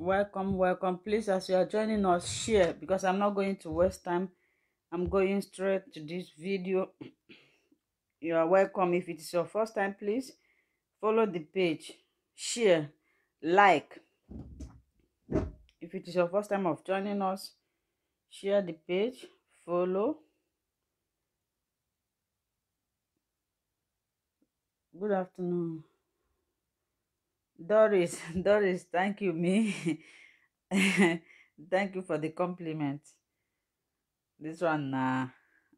welcome welcome please as you are joining us share because i'm not going to waste time i'm going straight to this video you are welcome if it is your first time please follow the page share like if it is your first time of joining us share the page follow good afternoon doris doris thank you me thank you for the compliment this one na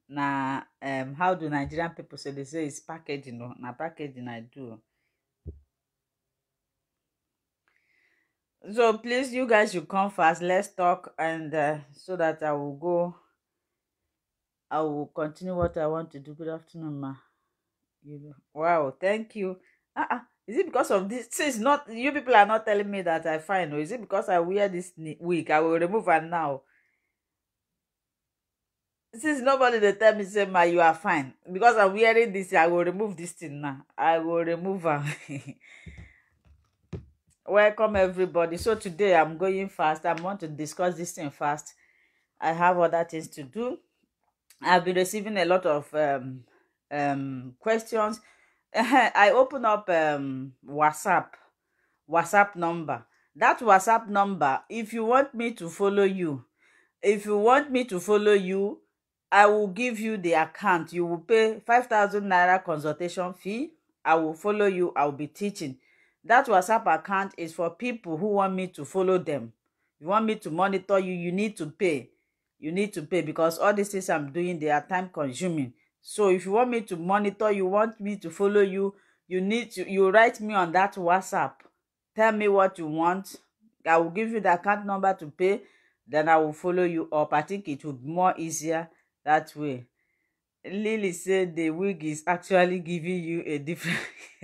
na um, how do nigerian people say they say it's packaging o na packaging i do so please you guys you come first. let's talk and uh, so that i will go i will continue what i want to do good afternoon ma wow thank you ah uh -uh is it because of this since not you people are not telling me that i fine or oh. is it because i wear this wig i will remove am now since nobody dey tell me say ma you are fine because i'm wearing this i will remove this thing now i will remove am welcome everybody so today i'm going fast i want to discuss this thing fast i have other things to do i've been receiving a lot of um um questions I open up um, WhatsApp, WhatsApp number. That WhatsApp number, if you want me to follow you, if you want me to follow you, I will give you the account. You will pay 5,000 Naira consultation fee. I will follow you. I will be teaching. That WhatsApp account is for people who want me to follow them. You want me to monitor you, you need to pay. You need to pay because all these things I'm doing, they are time consuming. So if you want me to monitor, you want me to follow you, you need to you write me on that WhatsApp. Tell me what you want. I will give you the account number to pay. Then I will follow you up. I think it would be more easier that way. Lily said the wig is actually giving you a different.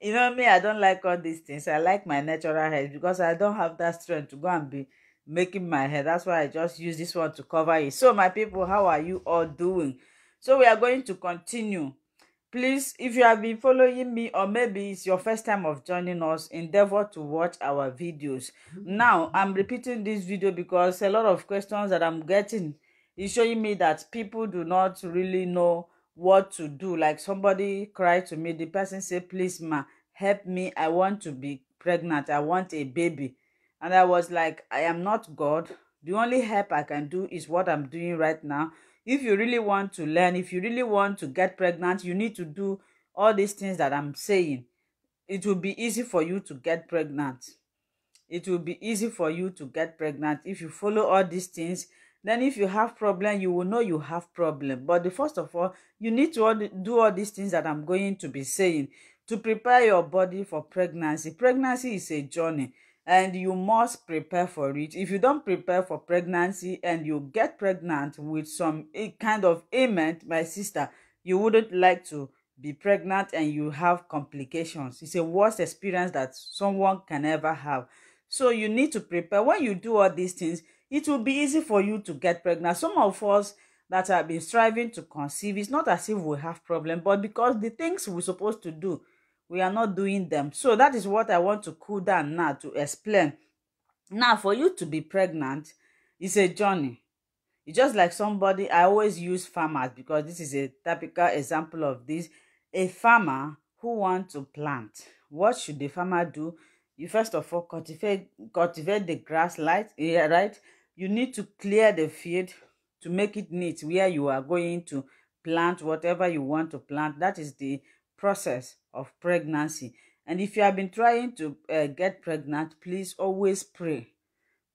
you know me, I don't like all these things. I like my natural hair because I don't have that strength to go and be making my hair. That's why I just use this one to cover it. So my people, how are you all doing? So we are going to continue. Please, if you have been following me or maybe it's your first time of joining us, endeavor to watch our videos. Now, I'm repeating this video because a lot of questions that I'm getting is showing me that people do not really know what to do. Like somebody cried to me, the person said, please ma, help me, I want to be pregnant, I want a baby. And I was like, I am not God. The only help I can do is what I'm doing right now if you really want to learn if you really want to get pregnant you need to do all these things that i'm saying it will be easy for you to get pregnant it will be easy for you to get pregnant if you follow all these things then if you have problem you will know you have problem but the first of all you need to do all these things that i'm going to be saying to prepare your body for pregnancy pregnancy is a journey and you must prepare for it if you don't prepare for pregnancy and you get pregnant with some kind of ailment my sister you wouldn't like to be pregnant and you have complications it's a worst experience that someone can ever have so you need to prepare when you do all these things it will be easy for you to get pregnant some of us that have been striving to conceive it's not as if we have problem but because the things we're supposed to do we are not doing them so that is what i want to cool down now to explain now for you to be pregnant is a journey it's just like somebody i always use farmers because this is a typical example of this a farmer who wants to plant what should the farmer do you first of all cultivate cultivate the grass light yeah, right you need to clear the field to make it neat where you are going to plant whatever you want to plant that is the process of pregnancy. And if you have been trying to uh, get pregnant, please always pray.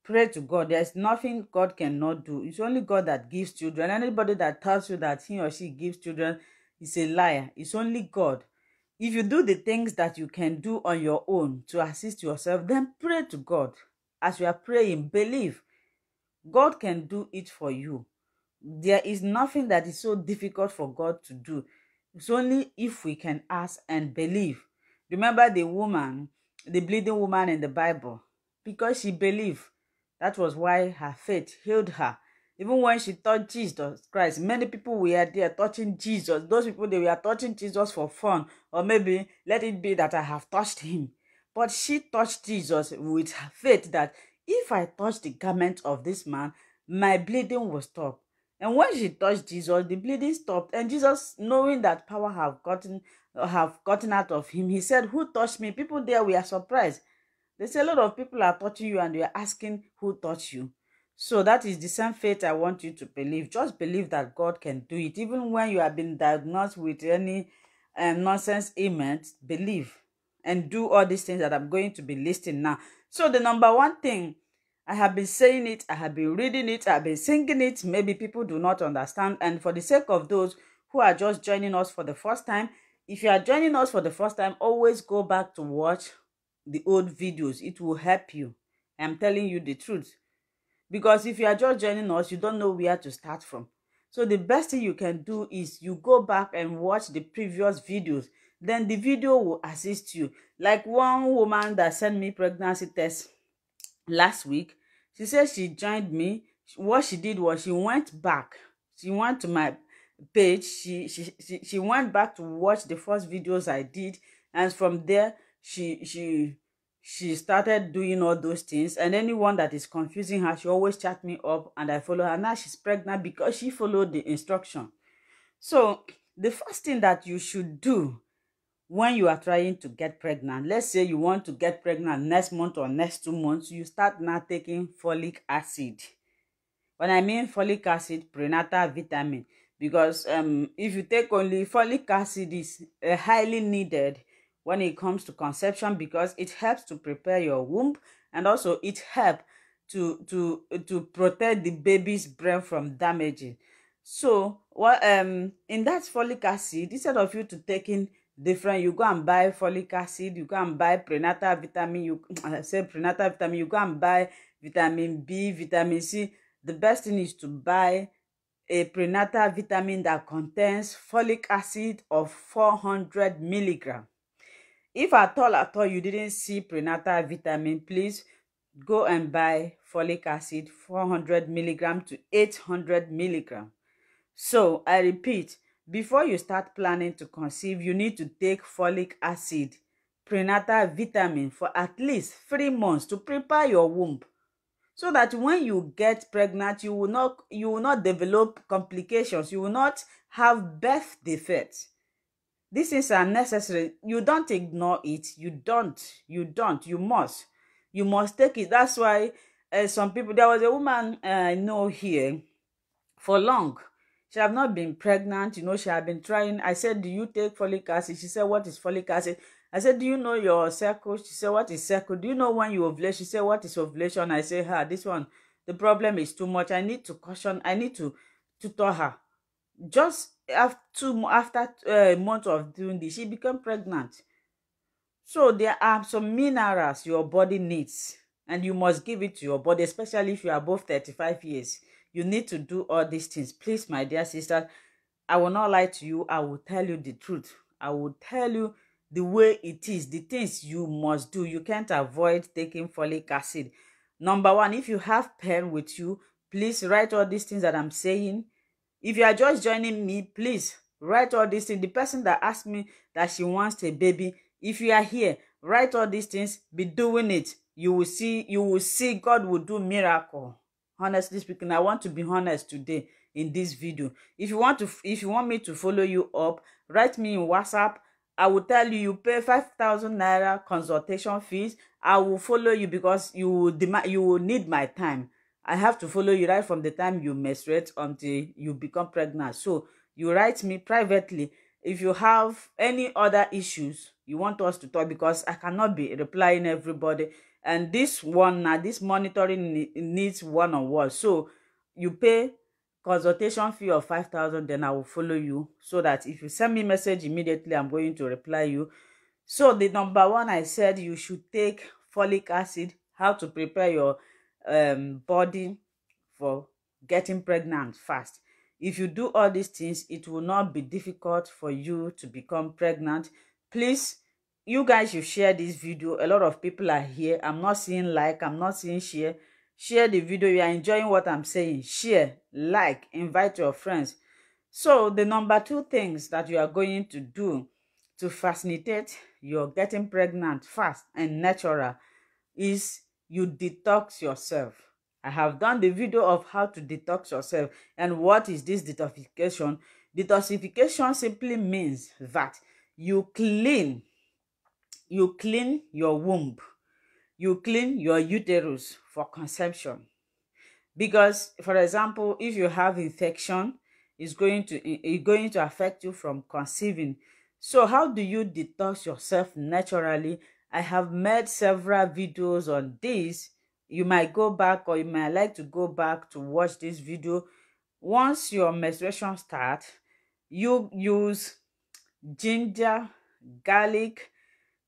Pray to God. There's nothing God cannot do. It's only God that gives children. Anybody that tells you that he or she gives children is a liar. It's only God. If you do the things that you can do on your own to assist yourself, then pray to God. As you are praying, believe God can do it for you. There is nothing that is so difficult for God to do. It's only if we can ask and believe. Remember the woman, the bleeding woman in the Bible? Because she believed. That was why her faith healed her. Even when she touched Jesus Christ, many people were there touching Jesus. Those people, they were touching Jesus for fun, or maybe let it be that I have touched him. But she touched Jesus with her faith that if I touch the garment of this man, my bleeding will stop. And when she touched Jesus, the bleeding stopped. And Jesus, knowing that power have gotten have gotten out of him, he said, Who touched me? People there were surprised. They say a lot of people are touching you and they are asking who touched you. So that is the same faith I want you to believe. Just believe that God can do it. Even when you have been diagnosed with any um, nonsense ailment, believe and do all these things that I'm going to be listing now. So the number one thing I have been saying it, I have been reading it, I have been singing it. Maybe people do not understand. And for the sake of those who are just joining us for the first time, if you are joining us for the first time, always go back to watch the old videos. It will help you. I'm telling you the truth. Because if you are just joining us, you don't know where to start from. So the best thing you can do is you go back and watch the previous videos. Then the video will assist you. Like one woman that sent me pregnancy test last week, She said she joined me. What she did was she went back. She went to my page. She she she, she went back to watch the first videos I did, and from there she she she started doing all those things and anyone that is confusing her she always chat me up and i follow her now she's pregnant because she followed the instruction so the first thing that you should do when you are trying to get pregnant let's say you want to get pregnant next month or next two months you start now taking folic acid when i mean folic acid prenatal vitamin because um, if you take only folic acid is uh, highly needed when it comes to conception because it helps to prepare your womb and also it helps to to to protect the baby's brain from damaging so well um in that folic acid instead of you to taking different you go and buy folic acid you go and buy prenatal vitamin you say prenatal vitamin you go and buy vitamin B vitamin C the best thing is to buy a prenatal vitamin that contains folic acid of 400 milligram if at all at all you didn't see prenatal vitamin please go and buy folic acid 400 milligram to 800 milligram so i repeat Before you start planning to conceive, you need to take folic acid, prenatal vitamin for at least three months to prepare your womb so that when you get pregnant, you will not, you will not develop complications. You will not have birth defects. These things are necessary. You don't ignore it. You don't. You don't. You must. You must take it. That's why uh, some people, there was a woman uh, I know here for long she have not been pregnant you know she have been trying i said do you take folic acid she said what is folic acid i said do you know your cycle she said what is cycle do you know when you ovulate she said what is ovulation i said, her this one the problem is too much i need to caution i need to tutor her just after two after a month of doing this she became pregnant so there are some minerals your body needs and you must give it to your body especially if you are above 35 years You need to do all these things. Please, my dear sister. I will not lie to you. I will tell you the truth. I will tell you the way it is, the things you must do. You can't avoid taking folic acid. Number one, if you have pen with you, please write all these things that I'm saying. If you are just joining me, please write all these things. The person that asked me that she wants a baby, if you are here, write all these things, be doing it. You will see, you will see God will do miracle honestly speaking i want to be honest today in this video if you want to if you want me to follow you up write me in whatsapp i will tell you you pay five thousand naira consultation fees i will follow you because you will demand you will need my time i have to follow you right from the time you menstruate until you become pregnant so you write me privately if you have any other issues you want us to talk because i cannot be replying everybody and this one now, this monitoring needs one on one so you pay consultation fee of five thousand then i will follow you so that if you send me message immediately i'm going to reply you so the number one i said you should take folic acid how to prepare your um, body for getting pregnant fast if you do all these things it will not be difficult for you to become pregnant please you guys should share this video a lot of people are here i'm not seeing like i'm not seeing share share the video you are enjoying what i'm saying share like invite your friends so the number two things that you are going to do to facilitate your getting pregnant fast and natural is you detox yourself i have done the video of how to detox yourself and what is this detoxification detoxification simply means that you clean you clean your womb, you clean your uterus for conception. Because, for example, if you have infection, it's going to it's going to affect you from conceiving. So, how do you detox yourself naturally? I have made several videos on this. You might go back or you might like to go back to watch this video. Once your menstruation starts, you use ginger, garlic,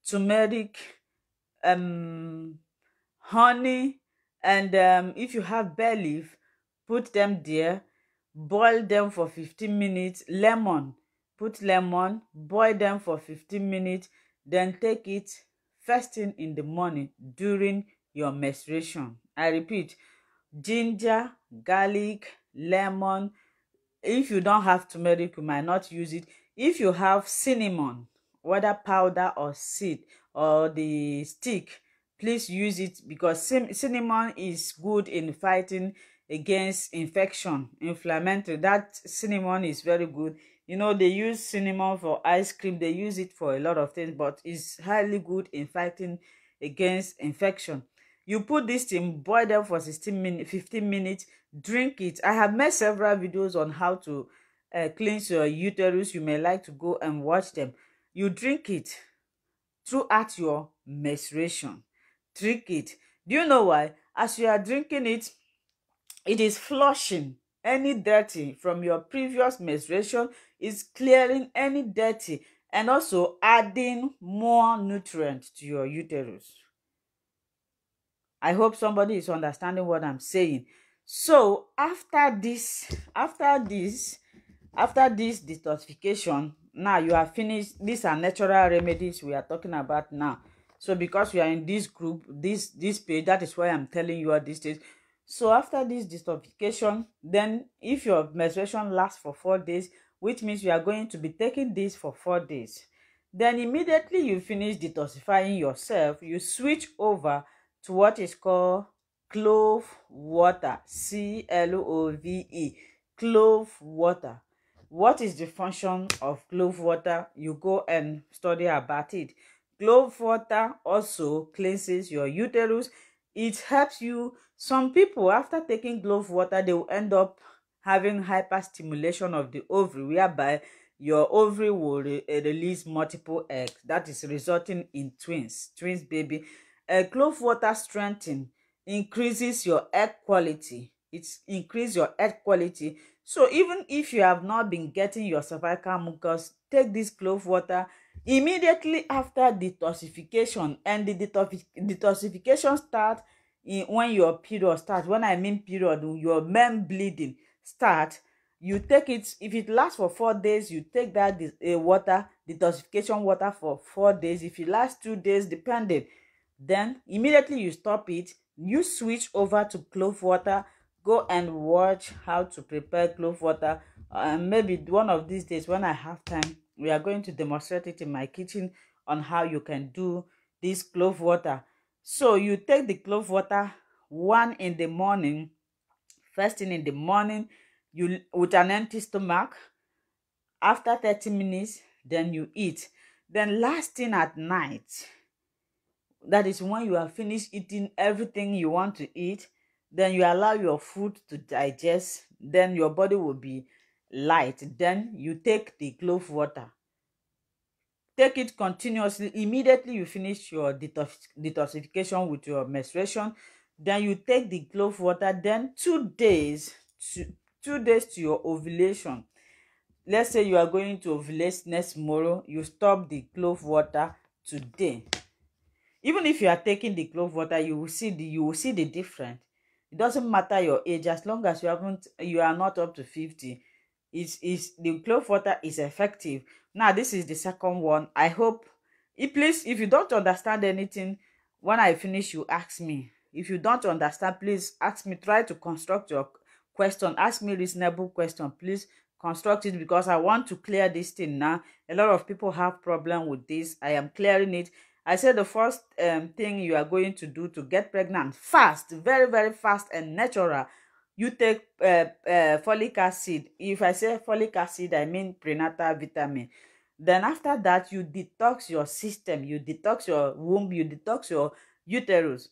turmeric, um, honey, and um, if you have bay leaf, put them there. Boil them for 15 minutes. Lemon, put lemon, boil them for 15 minutes. Then take it first thing in the morning during your menstruation. I repeat, ginger, garlic, lemon. If you don't have turmeric, you might not use it. If you have cinnamon, whether powder or seed or the stick please use it because cinnamon is good in fighting against infection inflammatory that cinnamon is very good you know they use cinnamon for ice cream they use it for a lot of things but it's highly good in fighting against infection you put this in boil them for 16 minutes 15 minutes drink it i have made several videos on how to uh, cleanse your uterus you may like to go and watch them you drink it throughout your menstruation drink it do you know why as you are drinking it it is flushing any dirty from your previous menstruation It's clearing any dirty and also adding more nutrient to your uterus i hope somebody is understanding what i'm saying so after this after this after this detoxification now you are finished these are natural remedies we are talking about now so because we are in this group this this page that is why i'm telling you all these things so after this detoxification then if your menstruation lasts for four days which means you are going to be taking this for four days then immediately you finish detoxifying yourself you switch over to what is called clove water c l o v e clove water What is the function of clove water? You go and study about it. Clove water also cleanses your uterus. It helps you. Some people, after taking clove water, they will end up having hyperstimulation of the ovary, whereby your ovary will re eh, release multiple eggs. That is resulting in twins, twins baby. Uh, clove water strengthening increases your egg quality it's increase your head quality so even if you have not been getting your cervical mucus take this clove water immediately after detoxification and the detoxification start in when your period start when i mean period your men bleeding start you take it if it lasts for four days you take that uh, water detoxification water for four days if it lasts two days depending then immediately you stop it you switch over to clove water go and watch how to prepare clove water and uh, maybe one of these days when i have time we are going to demonstrate it in my kitchen on how you can do this clove water so you take the clove water one in the morning first thing in the morning you with an empty stomach after 30 minutes then you eat then last thing at night that is when you are finished eating everything you want to eat then you allow your food to digest then your body will be light then you take the clove water take it continuously immediately you finish your detox detoxification with your menstruation then you take the clove water then two days to two days to your ovulation let's say you are going to ovulate next tomorrow you stop the clove water today even if you are taking the clove water you will see the you will see the difference it doesn't matter your age as long as you haven't you are not up to 50 is is the clove water is effective now this is the second one i hope if please if you don't understand anything when i finish you ask me if you don't understand please ask me try to construct your question ask me reasonable question please construct it because i want to clear this thing now a lot of people have problem with this i am clearing it I said the first um, thing you are going to do to get pregnant fast, very, very fast and natural, you take uh, uh, folic acid. If I say folic acid, I mean prenatal vitamin. Then after that, you detox your system, you detox your womb, you detox your uterus.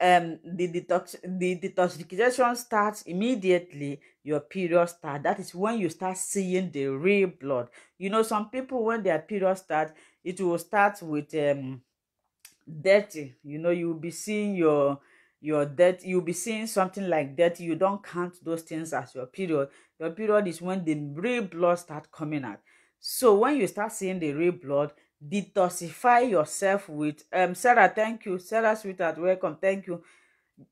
Um, the detox the detoxification starts immediately your period start that is when you start seeing the real blood you know some people when their period start it will start with um, dirty you know you'll be seeing your your debt you'll be seeing something like that you don't count those things as your period your period is when the real blood start coming out so when you start seeing the real blood detoxify yourself with um sarah thank you sarah sweetheart welcome thank you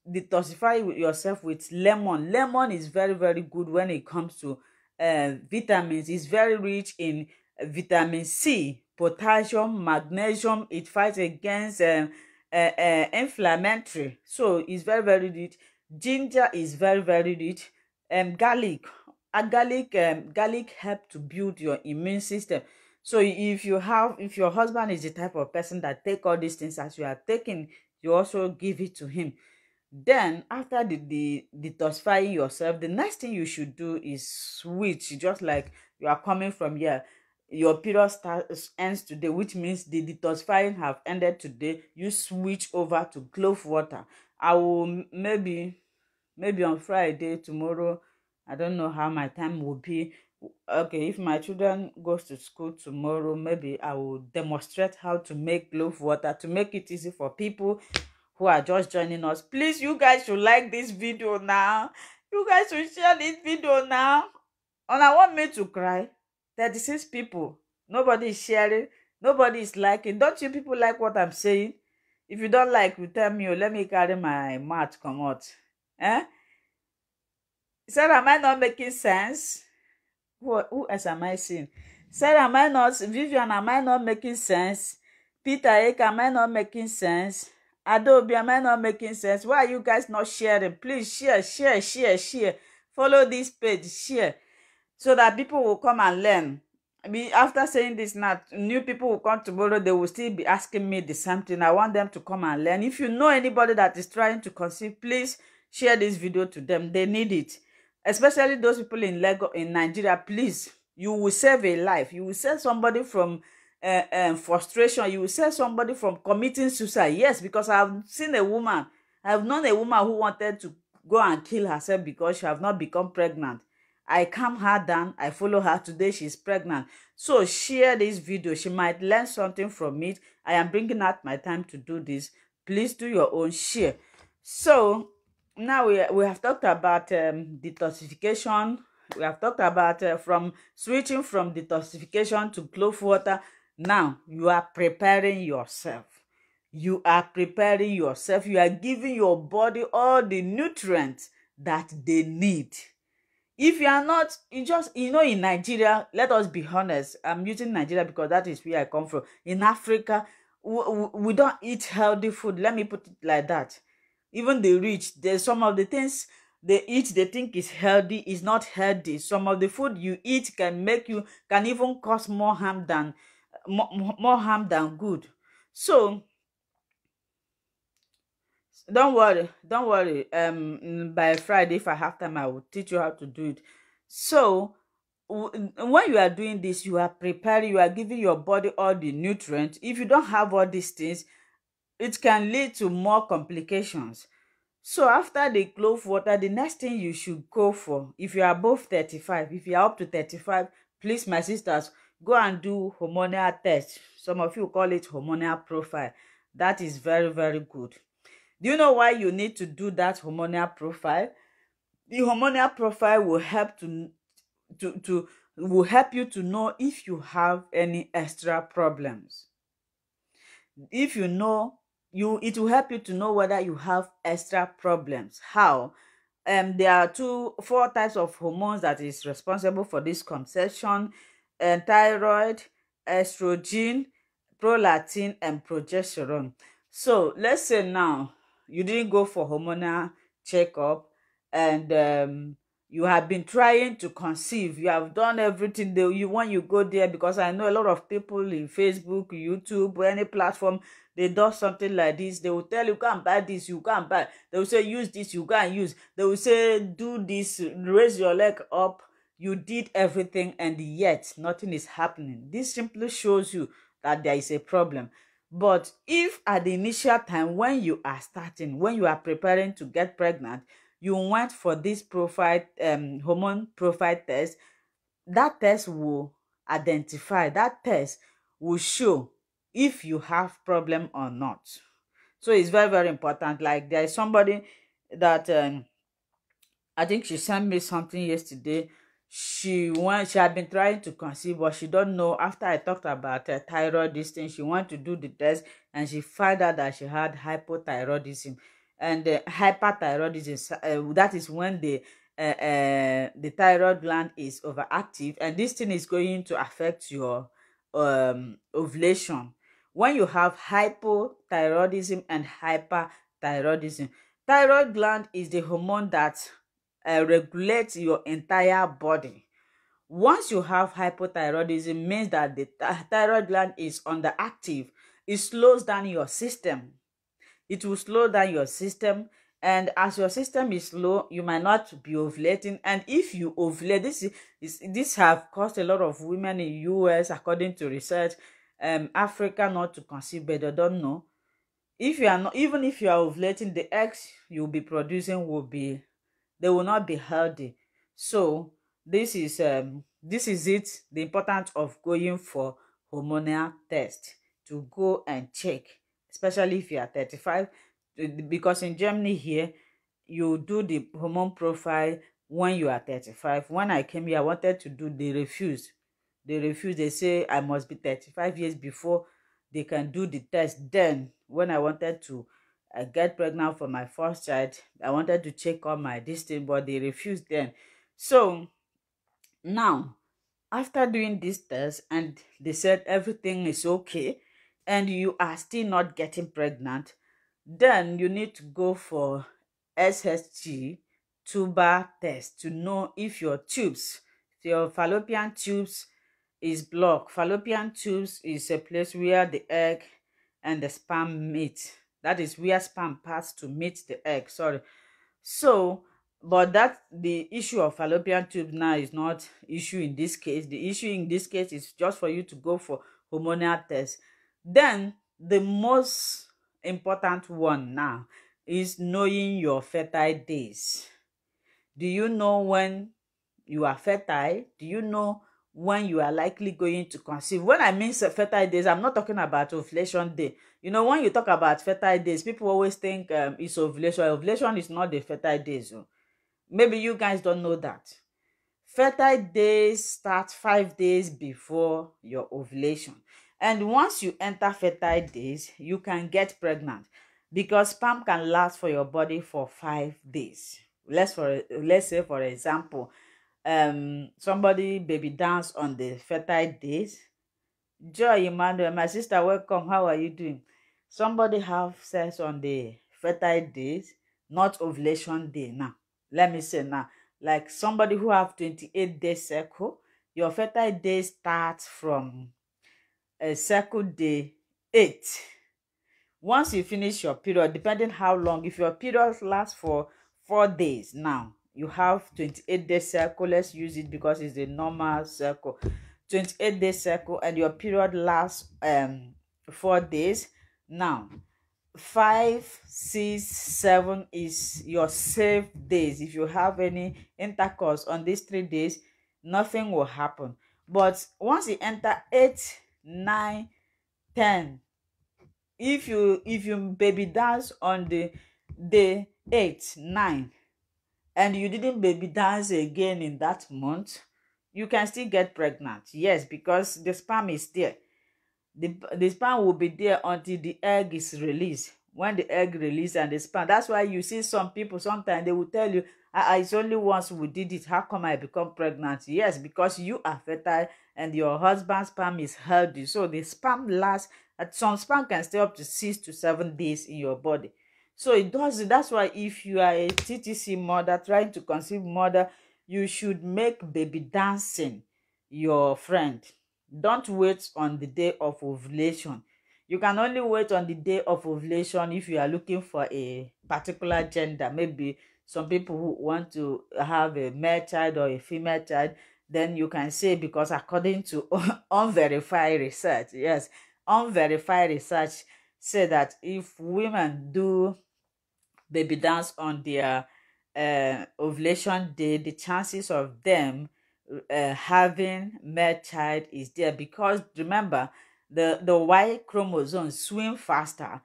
detoxify yourself with lemon lemon is very very good when it comes to uh, vitamins it's very rich in vitamin c potassium, magnesium. It fights against um, uh, uh, inflammatory. So it's very, very rich. Ginger is very, very rich. Um, garlic. A garlic, um, garlic help to build your immune system. So if you have, if your husband is the type of person that take all these things as you are taking, you also give it to him. Then after the, the detoxifying yourself, the next thing you should do is switch, just like you are coming from here your period starts ends today which means the detoxifying have ended today you switch over to clove water i will maybe maybe on friday tomorrow i don't know how my time will be okay if my children goes to school tomorrow maybe i will demonstrate how to make clove water to make it easy for people who are just joining us please you guys should like this video now you guys should share this video now and i want me to cry 36 people nobody is sharing nobody is liking don't you people like what i'm saying if you don't like you tell me oh let me carry my mat Come comot eh sarah am i not making sense who who else am i seeing sarah am i not vivian am i not making sense peter eke am i not making sense adobe am i not making sense why are you guys not sharing please share share share share follow this page share so that people will come and learn me after saying this now new people will come tomorrow they will still be asking me the same thing i want them to come and learn if you know anybody that is trying to conceive please share this video to them they need it especially those people in lagos in nigeria please you will save a life you will save somebody from uh, um, frustration you will save somebody from committing suicide yes because i've seen a woman i've known a woman who wanted to go and kill herself because she have not become pregnant I calm her down. I follow her. Today she's pregnant. So share this video. She might learn something from it. I am bringing out my time to do this. Please do your own share. So now we, we have talked about um, detoxification. We have talked about uh, from switching from detoxification to clove water. Now you are preparing yourself. You are preparing yourself. You are giving your body all the nutrients that they need if you are not you just you know in nigeria let us be honest i'm using nigeria because that is where i come from in africa we, we don't eat healthy food let me put it like that even the rich there's some of the things they eat they think is healthy is not healthy some of the food you eat can make you can even cause more harm than more, more harm than good so don't worry don't worry um by friday if i have time i will teach you how to do it so when you are doing this you are preparing you are giving your body all the nutrients if you don't have all these things it can lead to more complications so after the clove water the next thing you should go for if you are above 35 if you are up to 35 please my sisters go and do hormonal test some of you call it hormonal profile that is very very good Do you know why you need to do that hormonal profile? The hormonal profile will help to to to will help you to know if you have any extra problems. If you know you it will help you to know whether you have extra problems. How? Um, there are two four types of hormones that is responsible for this conception uh, thyroid estrogen prolactin and progesterone so let's say now you didn't go for hormonal checkup and um, you have been trying to conceive you have done everything that you want you go there because i know a lot of people in facebook youtube any platform they do something like this they will tell you go and buy this you go and buy they will say use this you go and use they will say do this raise your leg up you did everything and yet nothing is happening this simply shows you that there is a problem But if at the initial time when you are starting, when you are preparing to get pregnant, you went for this profile um, hormone profile test, that test will identify, that test will show if you have problem or not. So it's very, very important. Like there is somebody that um, I think she sent me something yesterday she want she had been trying to conceive but she don't know after i talked about her uh, thyroid this thing she want to do the test and she found out that she had hypothyroidism and uh, hyperthyroidism uh, that is when the uh, uh, the thyroid gland is overactive and this thing is going to affect your um, ovulation when you have hypothyroidism and hyperthyroidism thyroid gland is the hormone that uh, regulate your entire body. Once you have hypothyroidism, means that the th thyroid gland is underactive. It slows down your system. It will slow down your system. And as your system is slow, you might not be ovulating. And if you ovulate, this is this have caused a lot of women in US, according to research, um, Africa not to conceive, but I don't know. If you are not, even if you are ovulating, the eggs you'll be producing will be they will not be healthy so this is um, this is it the importance of going for hormonal test to go and check especially if you are 35 eh, because in germany here you do the hormone profile when you are 35 when i came here i wanted to do they refuse. they refuse. they say i must be 35 years before they can do the test then when i wanted to I get pregnant for my first child. I wanted to check on my distance, but they refused then. So now, after doing this test, and they said everything is okay, and you are still not getting pregnant, then you need to go for SSG tuber test to know if your tubes, if your fallopian tubes is blocked. Fallopian tubes is a place where the egg and the sperm meet That is where sperm pass to meet the egg. Sorry. So, but that the issue of fallopian tube now is not issue in this case. The issue in this case is just for you to go for hormonal test. Then the most important one now is knowing your fertile days. Do you know when you are fertile? Do you know when you are likely going to conceive. When I mean fertile days, I'm not talking about ovulation day. You know, when you talk about fertile days, people always think um, it's ovulation. Ovulation is not the fertile days. Oh. Maybe you guys don't know that. Fertile days start five days before your ovulation. And once you enter fertile days, you can get pregnant because sperm can last for your body for five days. Let's, for, let's say, for example, um, somebody baby dance on the fertile days. Joy Emmanuel, my sister, welcome. How are you doing? Somebody have sex on the fertile days, not ovulation day. Now, let me say now, like somebody who have 28 day cycle, your fertile day starts from a uh, cycle day eight. Once you finish your period, depending how long, if your period lasts for four days now, you have 28 day circle let's use it because it's a normal circle 28 day circle and your period lasts um four days now five six seven is your safe days if you have any intercourse on these three days nothing will happen but once you enter eight nine ten if you if you baby dance on the day eight nine and you didn't baby dance again in that month, you can still get pregnant. Yes, because the sperm is there. The, the sperm will be there until the egg is released. When the egg release and the sperm, that's why you see some people sometimes they will tell you, "I, ah, I, ah, it's only once we did it. How come I become pregnant? Yes, because you are fertile and your husband's sperm is healthy. So the sperm lasts, some sperm can stay up to six to seven days in your body. So it does That's why if you are a TTC mother trying to conceive mother, you should make baby dancing your friend. Don't wait on the day of ovulation. You can only wait on the day of ovulation if you are looking for a particular gender. Maybe some people who want to have a male child or a female child, then you can say because according to unverified research, yes, unverified research say that if women do baby dance on their uh, ovulation day, the chances of them uh, having male child is there because remember the the Y chromosome swim faster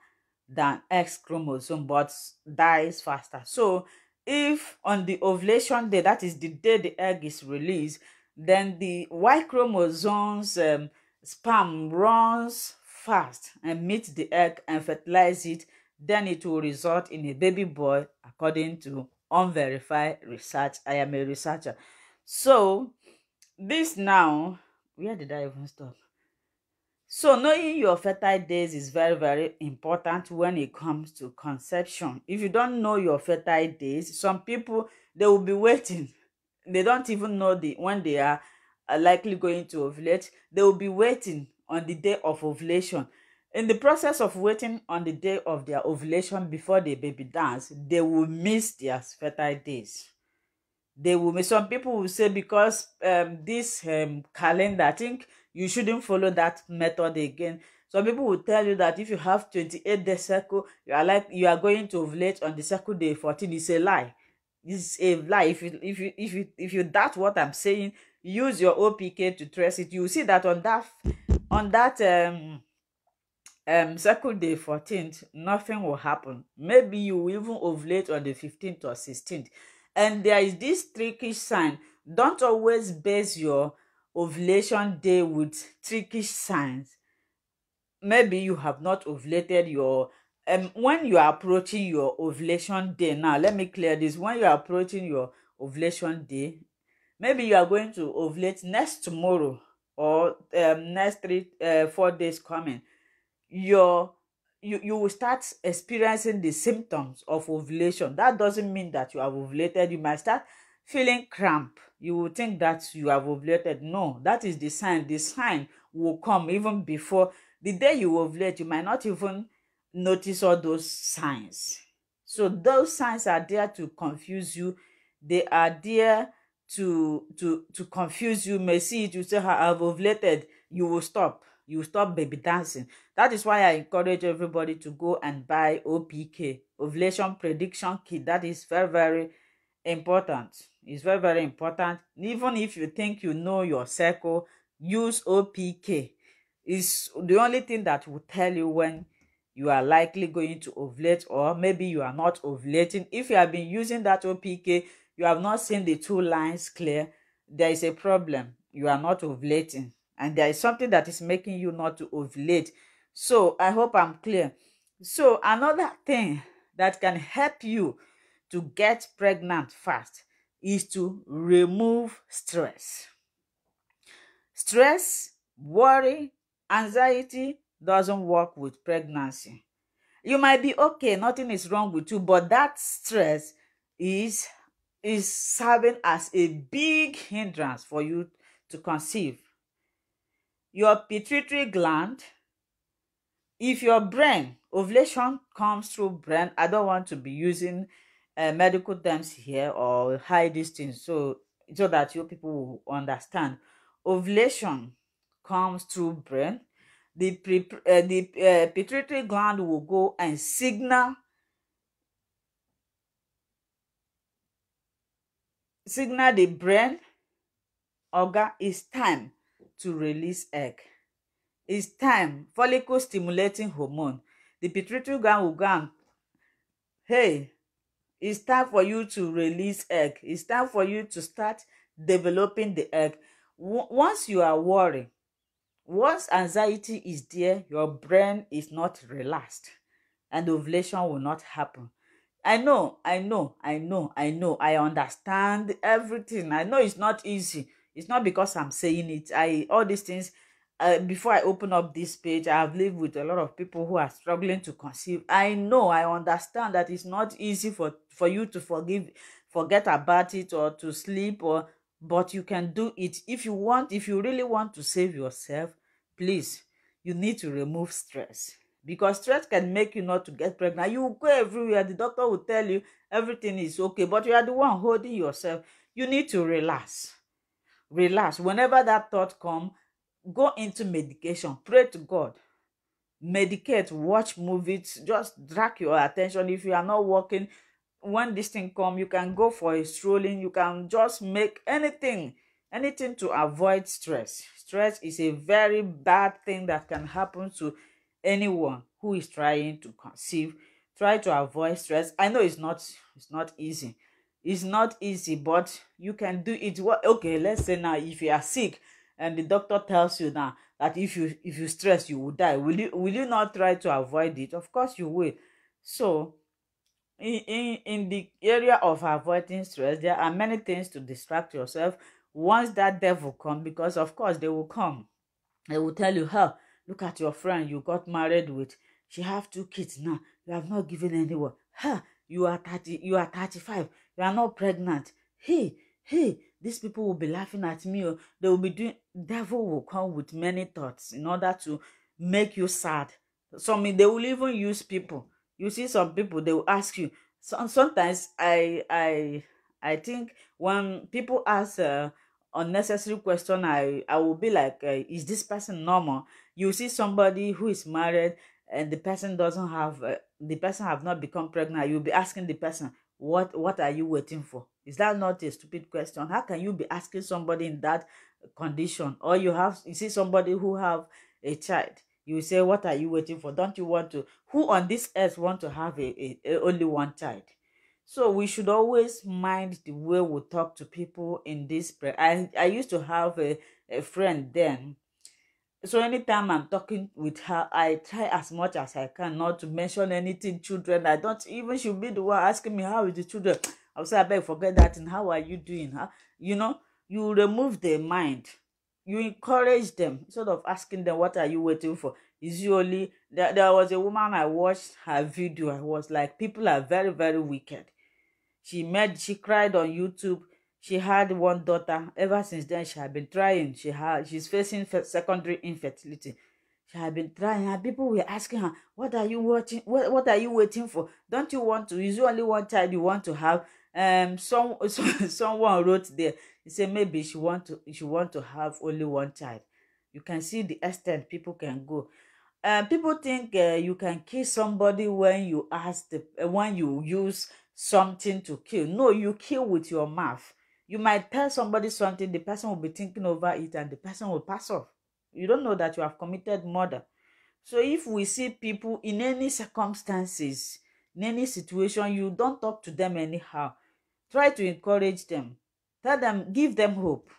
than X chromosome but dies faster. So if on the ovulation day, that is the day the egg is released, then the Y chromosome's um, sperm runs fast and meets the egg and fertilizes it then it will result in a baby boy, according to unverified research. I am a researcher. So, this now, where did I even stop? So, knowing your fertile days is very, very important when it comes to conception. If you don't know your fertile days, some people they will be waiting. They don't even know the when they are uh, likely going to ovulate. They will be waiting on the day of ovulation In the process of waiting on the day of their ovulation before the baby dance, they will miss their fertile days. They will miss. Some people will say because um, this um, calendar, I think you shouldn't follow that method again. Some people will tell you that if you have 28 day cycle, you are like you are going to ovulate on the cycle day 14. It's a lie. It's a lie. If you if you if you if you doubt what I'm saying, use your OPK to trace it. You see that on that on that um um, circle day 14th, nothing will happen. Maybe you even ovulate on the 15th or 16th. And there is this trickish sign. Don't always base your ovulation day with trickish signs. Maybe you have not ovulated your um, when you are approaching your ovulation day now let me clear this when you are approaching your ovulation day maybe you are going to ovulate next tomorrow or um, next three uh, four days coming your you you will start experiencing the symptoms of ovulation that doesn't mean that you have ovulated you might start feeling cramp you will think that you have ovulated no that is the sign the sign will come even before the day you ovulate you might not even notice all those signs so those signs are there to confuse you they are there to to to confuse you may see it you say i have ovulated you will stop you stop baby dancing. That is why I encourage everybody to go and buy OPK, ovulation prediction kit. That is very, very important. It's very, very important. Even if you think you know your cycle, use OPK. It's the only thing that will tell you when you are likely going to ovulate or maybe you are not ovulating. If you have been using that OPK, you have not seen the two lines clear, there is a problem. You are not ovulating. and there is something that is making you not to ovulate so i hope i'm clear so another thing that can help you to get pregnant fast is to remove stress stress worry anxiety doesn't work with pregnancy you might be okay nothing is wrong with you but that stress is is serving as a big hindrance for you to conceive your pituitary gland if your brain ovulation comes through brain i don't want to be using uh, medical terms here or hide these things so so that you people will understand ovulation comes through brain the pre, uh, the uh, pituitary gland will go and signal signal the brain organ is time to release egg. It's time follicle stimulating hormone. The pituitary gland will go hey, it's time for you to release egg. It's time for you to start developing the egg. W once you are worried, once anxiety is there, your brain is not relaxed and ovulation will not happen. I know, I know, I know, I know, I understand everything. I know it's not easy. It's not because I'm saying it. I all these things. Uh, before I open up this page, I have lived with a lot of people who are struggling to conceive. I know, I understand that it's not easy for for you to forgive, forget about it, or to sleep, or but you can do it if you want. If you really want to save yourself, please, you need to remove stress because stress can make you not to get pregnant. You go everywhere, the doctor will tell you everything is okay, but you are the one holding yourself. You need to relax. relax whenever that thought come go into medication pray to god medicate watch movies just drag your attention if you are not working when this thing come you can go for a strolling you can just make anything anything to avoid stress stress is a very bad thing that can happen to anyone who is trying to conceive try to avoid stress i know it's not it's not easy it's not easy but you can do it well okay let's say now if you are sick and the doctor tells you now that if you if you stress you will die will you will you not try to avoid it of course you will so in in in the area of avoiding stress there are many things to distract yourself once that devil come because of course they will come they will tell you huh look at your friend you got married with she have two kids now you have not given anyone huh you are 30 you are 35 you are not pregnant hey hey these people will be laughing at me oh. they will be doing devil will come with many thoughts in order to make you sad some they will even use people you see some people they will ask you so, sometimes i i i think when people ask uh, unnecessary question i i will be like uh, is this person normal you see somebody who is married and the person doesn't have uh, the person have not become pregnant you'll be asking the person what what are you waiting for is that not a stupid question how can you be asking somebody in that condition or you have you see somebody who have a child you say what are you waiting for don't you want to who on this earth want to have a, a, a only one child so we should always mind the way we talk to people in this prayer. I, I used to have a, a friend then so anytime i'm talking with her i try as much as i can not to mention anything children i don't even she'll be the one asking me how is the children i'll say I beg, forget that and how are you doing huh? you know you remove their mind you encourage them instead of asking them what are you waiting for is you only there, there was a woman i watched her video i was like people are very very wicked she met. she cried on youtube She had one daughter. Ever since then, she had been trying. She had, she's facing secondary infertility. She had been trying, and people were asking her, "What are you watching? What, what are you waiting for? Don't you want to? Is only one child you want to have?" Um, some, some someone wrote there. He said maybe she want to she want to have only one child. You can see the extent people can go. Um, people think uh, you can kill somebody when you ask the, when you use something to kill. No, you kill with your mouth you might tell somebody something the person will be thinking over it and the person will pass off you don't know that you have committed murder so if we see people in any circumstances in any situation you don't talk to them anyhow try to encourage them tell them give them hope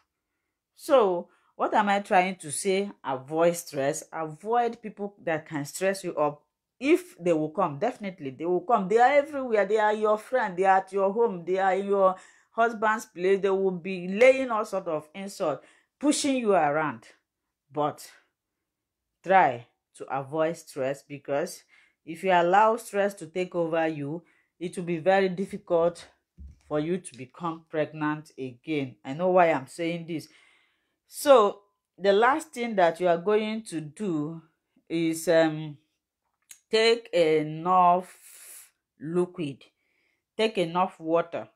so what am i trying to say avoid stress avoid people that can stress you up if they will come definitely they will come they are everywhere they are your friend they are at your home they are in your husband's place, they will be laying all sort of insult, pushing you around. But try to avoid stress because if you allow stress to take over you, it will be very difficult for you to become pregnant again. I know why I'm saying this. So, the last thing that you are going to do is um, take enough liquid, take enough water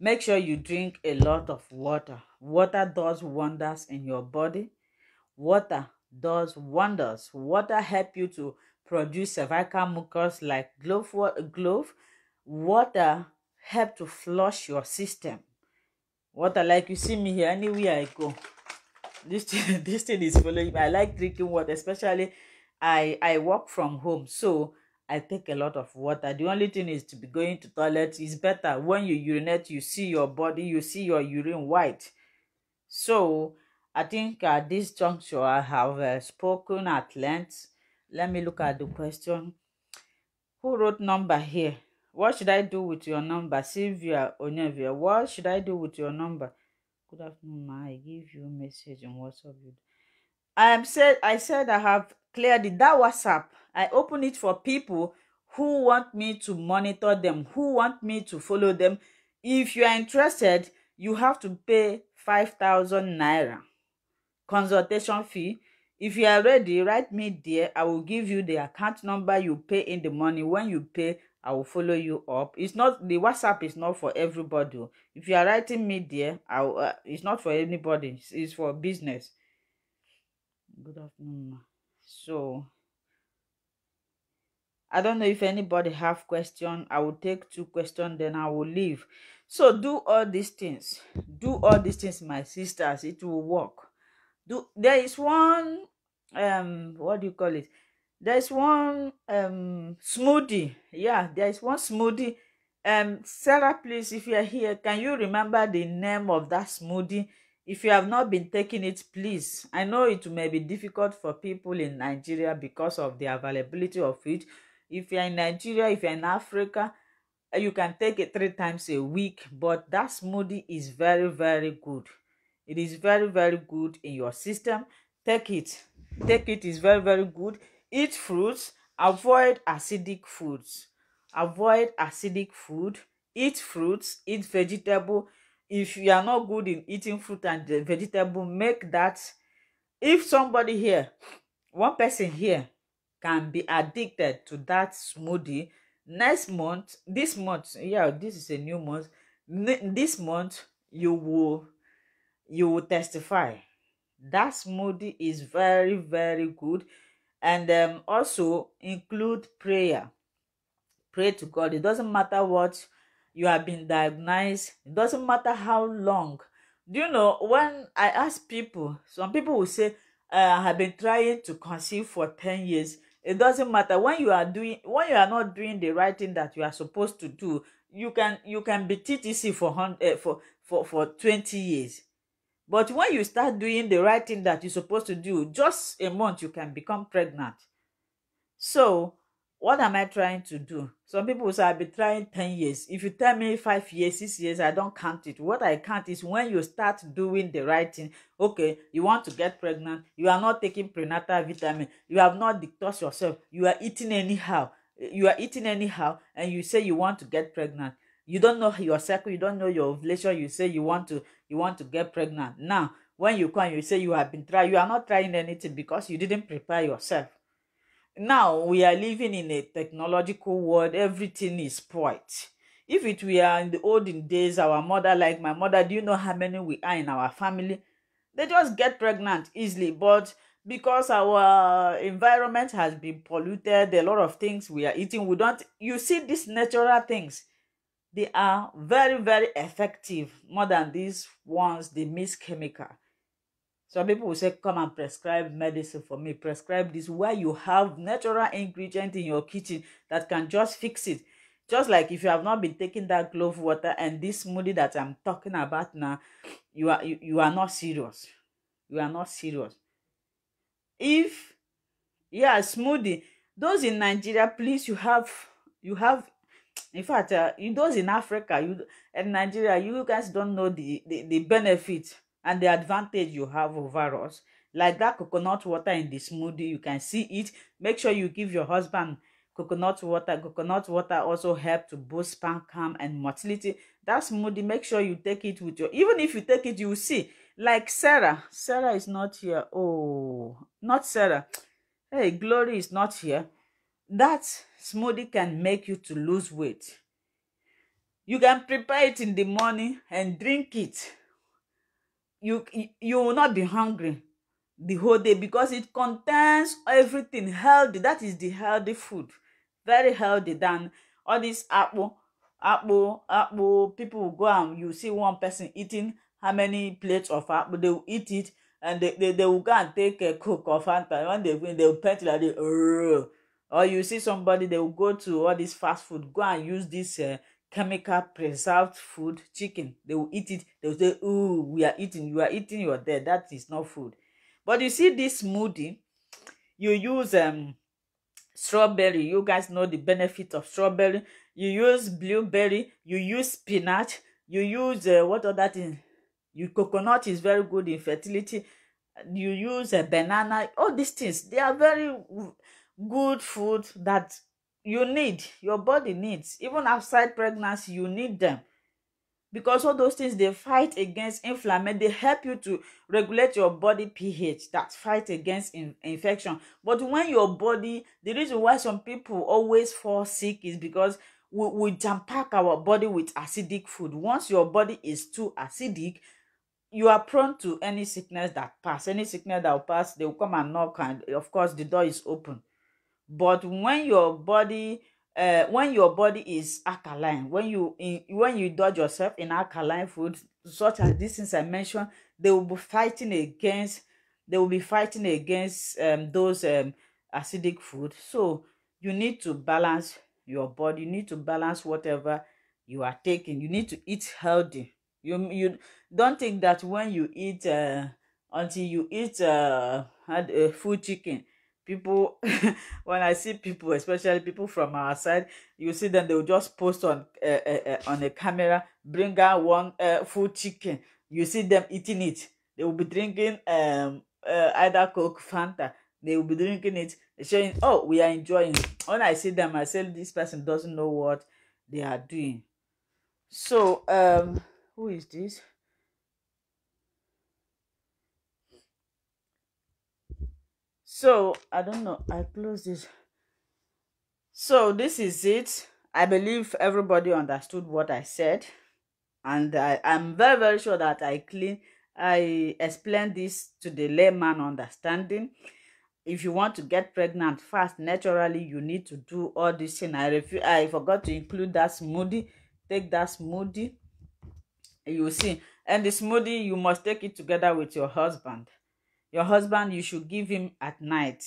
Make sure you drink a lot of water. Water does wonders in your body. Water does wonders. Water help you to produce cervical mucus like glove. Water help to flush your system. Water, like you see me here, anywhere I go, this thing, this thing is following me. I like drinking water, especially I I work from home, so I take a lot of water. The only thing is to be going to toilet. It's better when you urinate, you see your body, you see your urine white. So I think at uh, this juncture, I have uh, spoken at length. Let me look at the question. Who wrote number here? What should I do with your number? Sylvia Onevia, what should I do with your number? Good afternoon, ma. I give you a message on WhatsApp. I am said I said I have clearly that whatsapp i open it for people who want me to monitor them who want me to follow them if you are interested you have to pay 5000 naira consultation fee if you are ready write me there i will give you the account number you pay in the money when you pay i will follow you up it's not the whatsapp is not for everybody oh. if you are writing me there i will, uh, it's not for anybody it's, it's for business good afternoon so i don't know if anybody have question i will take two questions then i will leave so do all these things do all these things my sisters it will work do there is one um what do you call it there is one um smoothie yeah there is one smoothie um sarah please if you are here can you remember the name of that smoothie If you have not been taking it, please. I know it may be difficult for people in Nigeria because of the availability of it. If you're in Nigeria, if you're in Africa, eh, you can take it three times a week. But that smoothie is very, very good. It is very, very good in your system. Take it. Take it is very, very good. Eat fruits. Avoid acidic foods. Avoid acidic food. Eat fruits. Eat vegetable if you are not good in eating fruit and vegetable make that if somebody here one person here can be addicted to that smoothie next month this month yeah this is a new month this month you will you will testify that smoothie is very very good and um, also include prayer pray to god it doesn't matter what you have been diagnosed it doesn't matter how long do you know when i ask people some people will say uh, i have been trying to conceive for 10 years it doesn't matter when you are doing when you are not doing the right thing that you are supposed to do you can you can be ttc for 100 eh, for for for 20 years but when you start doing the right thing that you're supposed to do just a month you can become pregnant so what am I trying to do? Some people say I've been trying 10 years. If you tell me five years, six years, I don't count it. What I count is when you start doing the right thing. Okay, you want to get pregnant, you are not taking prenatal vitamin, you have not detoxed yourself, you are eating anyhow. You are eating anyhow, and you say you want to get pregnant. You don't know your cycle, you don't know your ovulation, you say you want to you want to get pregnant. Now, when you come, you say you have been trying, you are not trying anything because you didn't prepare yourself now we are living in a technological world everything is spoilt if it we are in the olden days our mother like my mother do you know how many we are in our family they just get pregnant easily but because our environment has been polluted a lot of things we are eating we don't you see these natural things they are very very effective more than these ones they miss chemical Some people will say, Come and prescribe medicine for me, prescribe this. Where you have natural ingredient in your kitchen that can just fix it. Just like if you have not been taking that glove water and this smoothie that I'm talking about now, you are you, you are not serious. You are not serious. If yeah, smoothie, those in Nigeria, please you have you have in fact uh, those in Africa, you and Nigeria, you guys don't know the the, the benefit and the advantage you have over us. Like that coconut water in the smoothie, you can see it. Make sure you give your husband coconut water. Coconut water also help to boost sperm calm and motility. That smoothie, make sure you take it with your... Even if you take it, you will see. Like Sarah. Sarah is not here. Oh, not Sarah. Hey, Glory is not here. That smoothie can make you to lose weight. You can prepare it in the morning and drink it you you will not be hungry the whole day because it contains everything healthy that is the healthy food very healthy than all this apple apple apple people go and you see one person eating how many plates of apple they will eat it and they they, they will go and take a coke or fanta when they win they will paint like the or you see somebody they will go to all this fast food go and use this uh, chemical preserved food chicken they will eat it they will say oh we are eating you are eating You are dead that is not food but you see this smoothie you use um strawberry you guys know the benefit of strawberry you use blueberry you use spinach you use uh, what other thing you coconut is very good in fertility you use a uh, banana all these things they are very good food that you need your body needs even outside pregnancy you need them because all those things they fight against inflammation They help you to regulate your body ph that fight against in infection but when your body the reason why some people always fall sick is because we we jam pack our body with acidic food once your body is too acidic you are prone to any sickness that pass any sickness that will pass they will come and knock and of course the door is open but when your body uh, when your body is alkaline when you in, when you dodge yourself in alkaline food such as these things i mentioned they will be fighting against they will be fighting against um, those um, acidic food so you need to balance your body you need to balance whatever you are taking you need to eat healthy you you don't think that when you eat uh, until you eat uh, had, uh, full chicken people when i see people especially people from our side you see them they will just post on uh, uh, uh, on a camera bring out one uh, full chicken you see them eating it they will be drinking um uh, either coke fanta they will be drinking it showing oh we are enjoying when i see them i say this person doesn't know what they are doing so um who is this so i don't know i close this so this is it i believe everybody understood what i said and i am very very sure that i clean i explained this to the layman understanding if you want to get pregnant fast naturally you need to do all this thing i refu- i forgot to include that smoothie take that smoothie you see and the smoothie you must take it together with your husband your husband you should give him at night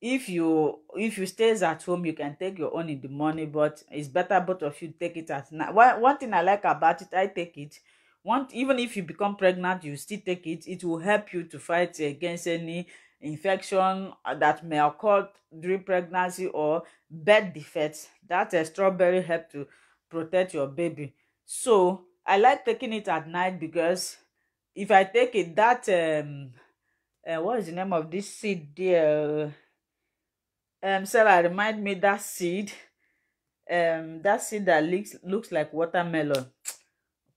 if you if you stays at home you can take your own in the morning but it's better both of you take it at night one, one thing i like about it i take it one even if you become pregnant you still take it it will help you to fight against any infection that may occur during pregnancy or birth defects that a eh, strawberry help to protect your baby so i like taking it at night because if i take it that um, uh, what is the name of this seed there? Um, Sarah, remind me that seed. Um, that seed that looks looks like watermelon.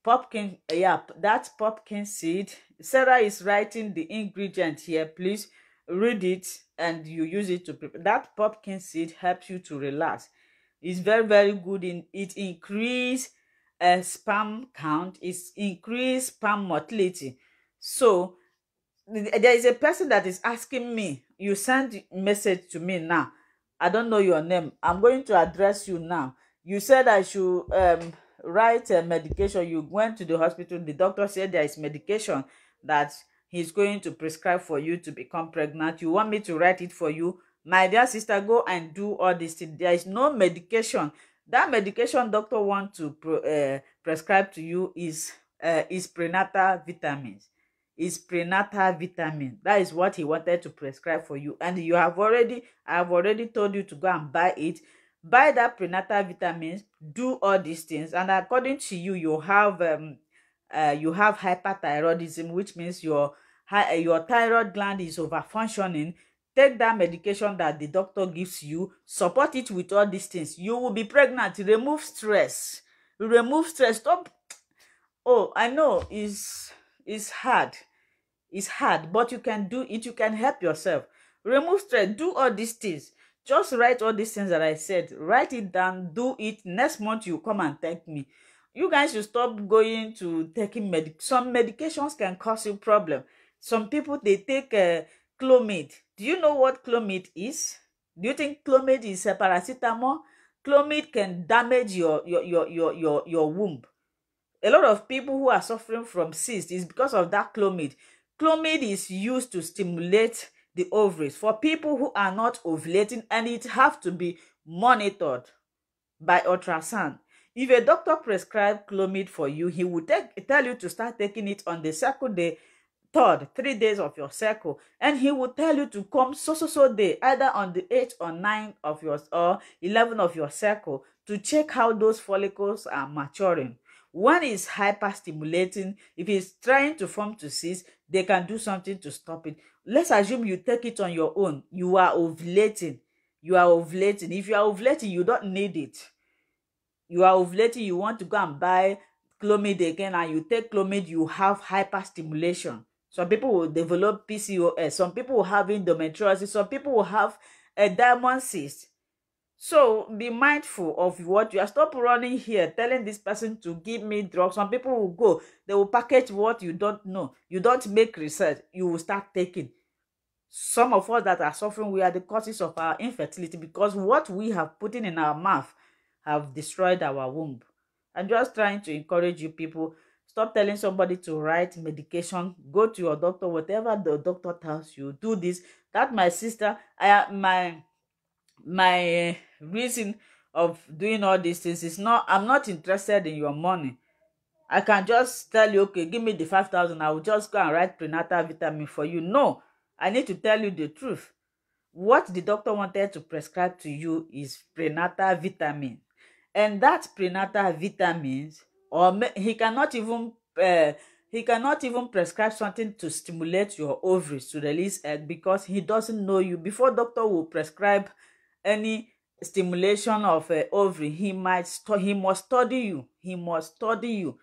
Pumpkin, yeah, that pumpkin seed. Sarah is writing the ingredient here. Please read it and you use it to prepare. That pumpkin seed helps you to relax. It's very, very good. In it increase uh, sperm count. It increase sperm motility. So there is a person that is asking me you send message to me now i don't know your name i'm going to address you now you said i should um, write a medication you went to the hospital the doctor said there is medication that he's going to prescribe for you to become pregnant you want me to write it for you my dear sister go and do all this thing there is no medication that medication doctor want to pro, uh, prescribe to you is uh, is prenatal vitamins is prenatal vitamin that is what he wanted to prescribe for you and you have already i have already told you to go and buy it buy that prenatal vitamins do all these things and according to you you have um, uh, you have hyperthyroidism which means your your thyroid gland is over functioning take that medication that the doctor gives you support it with all these things you will be pregnant remove stress remove stress stop oh i know it's it's hard It's hard, but you can do it. You can help yourself. Remove stress. Do all these things. Just write all these things that I said. Write it down. Do it. Next month, you come and thank me. You guys should stop going to taking med. Some medications can cause you problem. Some people, they take uh, Clomid. Do you know what Clomid is? Do you think Clomid is a paracetamol? Clomid can damage your, your, your, your, your, your womb. A lot of people who are suffering from cysts is because of that Clomid. Clomid is used to stimulate the ovaries for people who are not ovulating and it have to be monitored by ultrasound. If a doctor prescribes Clomid for you, he will take, tell you to start taking it on the second day, third, three days of your cycle, and he will tell you to come so so so day, either on the eighth or ninth of your or eleven of your cycle, to check how those follicles are maturing. One is hyperstimulating. If it's trying to form to cysts, they can do something to stop it let's assume you take it on your own you are ovulating you are ovulating if you are ovulating you don't need it you are ovulating you want to go and buy clomid again and you take clomid you have hyperstimulation some people will develop pcos some people will have endometriosis some people will have a eh, diamond cyst So be mindful of what you are. Stop running here, telling this person to give me drugs. Some people will go, they will package what you don't know. You don't make research, you will start taking. Some of us that are suffering, we are the causes of our infertility because what we have put in, in our mouth have destroyed our womb. I'm just trying to encourage you people. Stop telling somebody to write medication. Go to your doctor, whatever the doctor tells you. Do this. That my sister, I my my eh, reason of doing all these things is not i'm not interested in your money i can just tell you okay give me the five thousand i will just go and write prenatal vitamin for you no i need to tell you the truth what the doctor wanted to prescribe to you is prenatal vitamin and that prenatal vitamins or he cannot even uh, he cannot even prescribe something to stimulate your ovaries to release egg because he doesn't know you before doctor will prescribe any stimulation of uh, ovary he might he must study you he must study you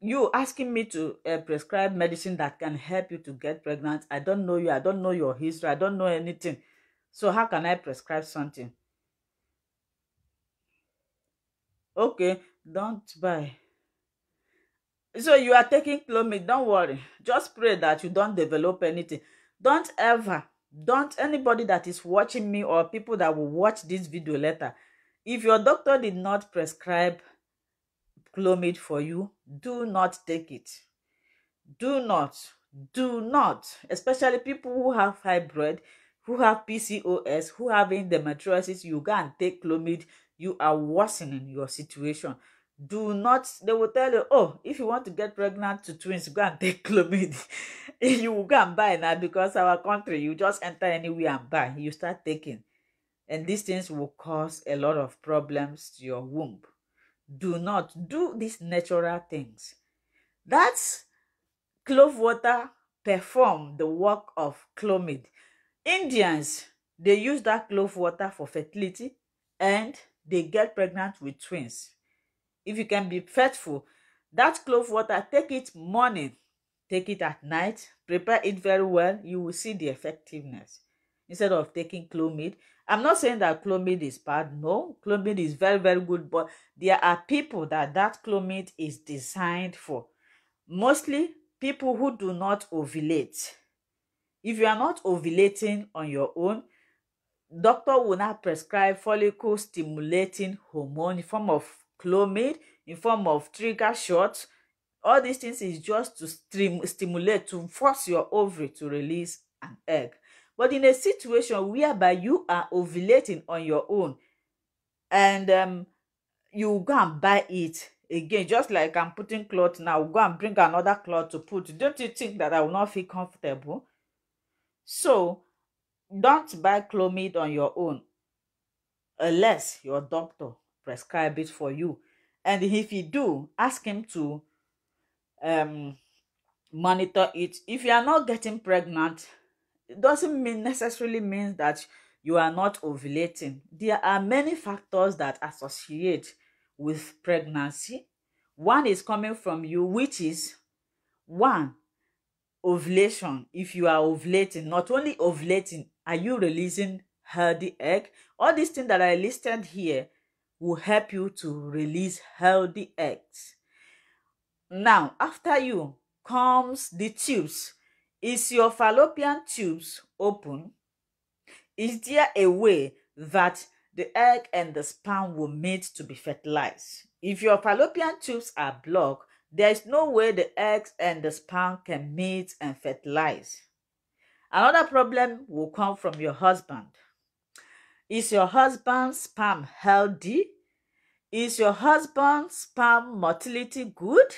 you asking me to uh, prescribe medicine that can help you to get pregnant i don't know you i don't know your history i don't know anything so how can i prescribe something okay don't buy so you are taking clomid don't worry just pray that you don't develop anything don't ever don't anybody that is watching me or people that will watch this video later if your doctor did not prescribe clomid for you do not take it do not do not especially people who have fibroid who have pcos who have endometriosis you go and take clomid you are worsening your situation do not they will tell you oh if you want to get pregnant to twins go and take clomid you will go and buy now because our country you just enter anywhere and buy you start taking and these things will cause a lot of problems to your womb do not do these natural things That's clove water perform the work of clomid indians they use that clove water for fertility and they get pregnant with twins if you can be faithful that clove water take it morning take it at night prepare it very well you will see the effectiveness instead of taking clomid i'm not saying that clomid is bad no clomid is very very good but there are people that that clomid is designed for mostly people who do not ovulate if you are not ovulating on your own doctor will not prescribe follicle stimulating hormone form of clomid in form of trigger shots all these things is just to stream, stimulate to force your ovary to release an egg but in a situation whereby you are ovulating on your own and um, you go and buy it again just like i'm putting cloth now go and bring another cloth to put don't you think that i will not feel comfortable so don't buy clomid on your own unless your doctor prescribe it for you. And if he do, ask him to um, monitor it. If you are not getting pregnant, it doesn't mean necessarily means that you are not ovulating. There are many factors that associate with pregnancy. One is coming from you, which is one ovulation. If you are ovulating, not only ovulating, are you releasing healthy egg? All these things that I listed here will help you to release healthy eggs. Now, after you comes the tubes. Is your fallopian tubes open? Is there a way that the egg and the sperm will meet to be fertilized? If your fallopian tubes are blocked, there is no way the eggs and the sperm can meet and fertilize. Another problem will come from your husband. Is your husband's sperm healthy? Is your husband's sperm motility good?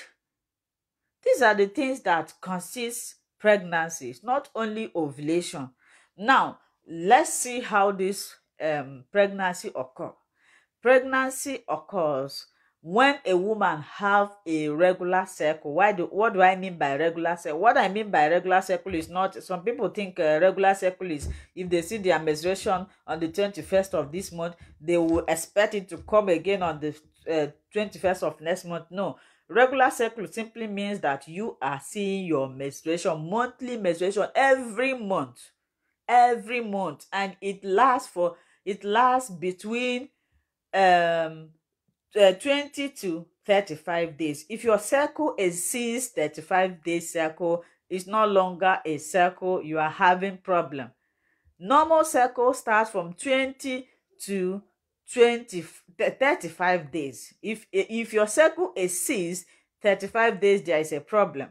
These are the things that consist pregnancies, not only ovulation. Now, let's see how this um, pregnancy occurs. Pregnancy occurs when a woman have a regular cycle why do what do i mean by regular cycle what i mean by regular cycle is not some people think uh, regular cycle is if they see their menstruation on the 21st of this month they will expect it to come again on the uh, 21st of next month no regular cycle simply means that you are seeing your menstruation monthly menstruation every month every month and it lasts for it lasts between um 20 uh, to 35 days. If your circle exceeds 35 days circle, it's no longer a circle, you are having problem. Normal circle starts from 20 to 20 35 days. If if your circle exceeds 35 days, there is a problem.